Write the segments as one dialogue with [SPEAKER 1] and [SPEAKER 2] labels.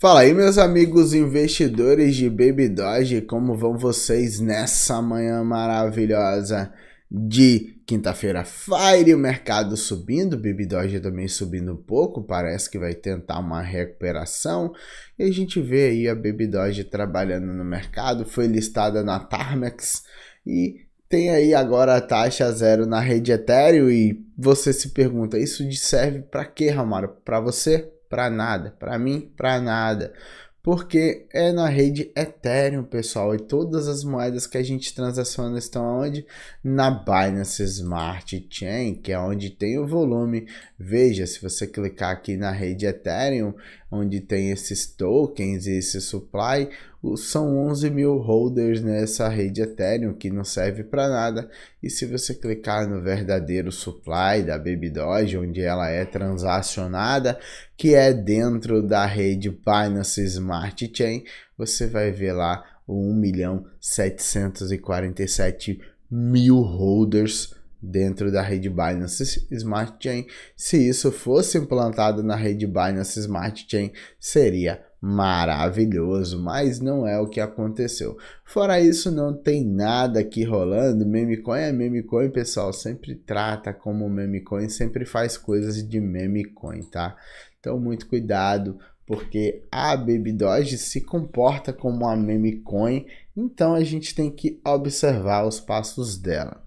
[SPEAKER 1] Fala aí, meus amigos investidores de Baby Doge, como vão vocês nessa manhã maravilhosa de quinta-feira? Fire, o mercado subindo, Baby Doge também subindo um pouco, parece que vai tentar uma recuperação. E a gente vê aí a Baby Doge trabalhando no mercado, foi listada na Tarmex e tem aí agora a taxa zero na rede Ethereum e você se pergunta, isso serve para quê, Ramaro? Para você para nada, para mim, para nada. Porque é na rede Ethereum, pessoal, e todas as moedas que a gente transaciona estão onde? Na Binance Smart Chain, que é onde tem o volume. Veja, se você clicar aqui na rede Ethereum, onde tem esses tokens e esse supply, são 11 mil holders nessa rede Ethereum que não serve para nada. E se você clicar no verdadeiro supply da Babydoge, onde ela é transacionada, que é dentro da rede Binance Smart Chain, você vai ver lá 1 milhão 747 mil holders dentro da rede Binance Smart Chain. Se isso fosse implantado na rede Binance Smart Chain, seria maravilhoso, mas não é o que aconteceu. Fora isso, não tem nada aqui rolando. Memecoin é memecoin, pessoal, sempre trata como memecoin, sempre faz coisas de memecoin, tá? Então, muito cuidado, porque a Baby Doge se comporta como uma memecoin, então a gente tem que observar os passos dela.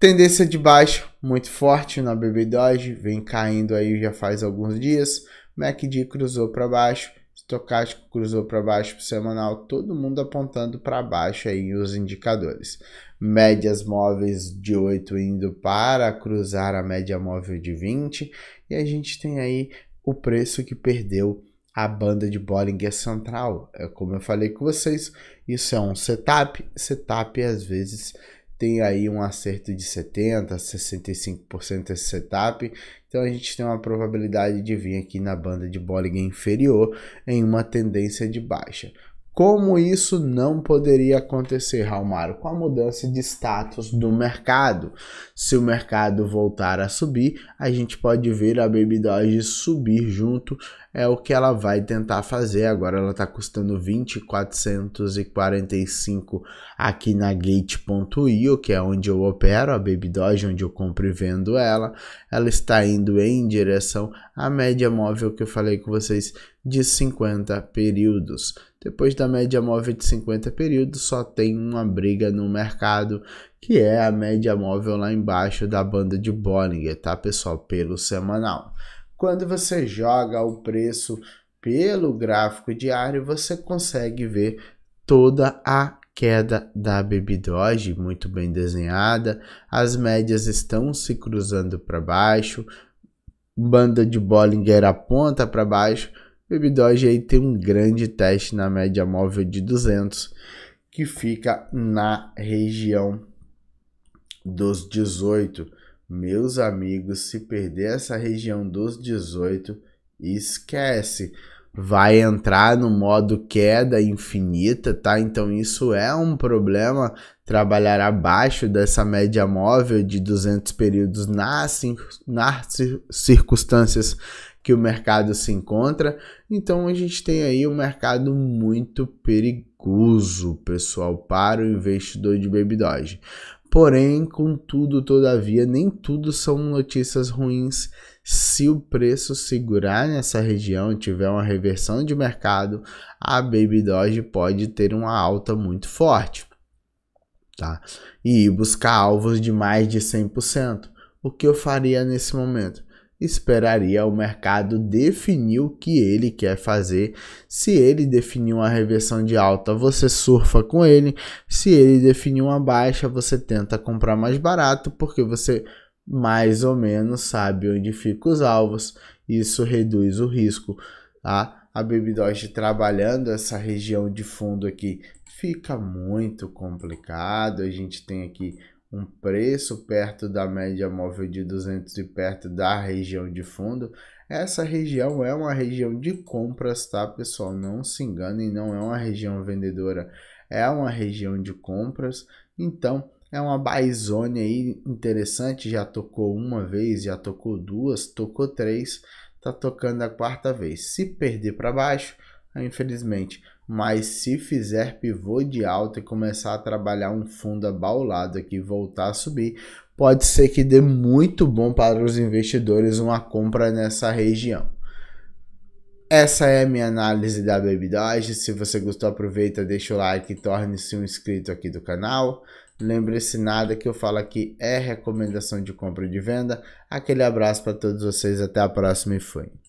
[SPEAKER 1] Tendência de baixo muito forte na BB Doge, vem caindo aí já faz alguns dias. MACD cruzou para baixo, estocástico cruzou para baixo para semanal, todo mundo apontando para baixo aí os indicadores. Médias móveis de 8 indo para cruzar a média móvel de 20 e a gente tem aí o preço que perdeu a banda de Bollinger Central. É como eu falei com vocês, isso é um setup, setup às vezes tem aí um acerto de 70%, 65% esse setup. Então a gente tem uma probabilidade de vir aqui na banda de Bollinger inferior em uma tendência de baixa. Como isso não poderia acontecer, Raulmaro? Com a mudança de status do mercado. Se o mercado voltar a subir, a gente pode ver a Baby Doge subir junto. É o que ela vai tentar fazer. Agora ela está custando 20,445 aqui na Gate.io, que é onde eu opero a Baby Doge, onde eu compro e vendo ela. Ela está indo em direção à média móvel que eu falei com vocês de 50 períodos. Depois da média móvel de 50 períodos, só tem uma briga no mercado, que é a média móvel lá embaixo da banda de Bollinger, tá pessoal? Pelo semanal. Quando você joga o preço pelo gráfico diário, você consegue ver toda a queda da bebidose muito bem desenhada, as médias estão se cruzando para baixo, banda de Bollinger aponta para baixo, Doge aí tem um grande teste na média móvel de 200, que fica na região dos 18. Meus amigos, se perder essa região dos 18, esquece. Vai entrar no modo queda infinita, tá? Então isso é um problema. Trabalhar abaixo dessa média móvel de 200 períodos nas, nas circunstâncias que o mercado se encontra. Então a gente tem aí um mercado muito perigoso, pessoal, para o investidor de Baby Doge. Porém, contudo, todavia, nem tudo são notícias ruins se o preço segurar nessa região, tiver uma reversão de mercado, a Baby Doge pode ter uma alta muito forte. Tá? E buscar alvos de mais de 100%. O que eu faria nesse momento? esperaria o mercado definir o que ele quer fazer. Se ele definir uma reversão de alta, você surfa com ele. Se ele definir uma baixa, você tenta comprar mais barato, porque você mais ou menos sabe onde ficam os alvos. Isso reduz o risco, tá? A Baby Doge trabalhando essa região de fundo aqui fica muito complicado. A gente tem aqui um preço perto da média móvel de 200 e perto da região de fundo, essa região é uma região de compras, tá, pessoal? Não se enganem, não é uma região vendedora, é uma região de compras. Então, é uma baizone aí interessante, já tocou uma vez, já tocou duas, tocou três, tá tocando a quarta vez. Se perder para baixo, infelizmente mas se fizer pivô de alta e começar a trabalhar um fundo abaulado aqui voltar a subir, pode ser que dê muito bom para os investidores uma compra nessa região. Essa é a minha análise da Baby Se você gostou, aproveita, deixa o like e torne-se um inscrito aqui do canal. Lembre-se, nada que eu falo aqui é recomendação de compra e de venda. Aquele abraço para todos vocês, até a próxima e fui.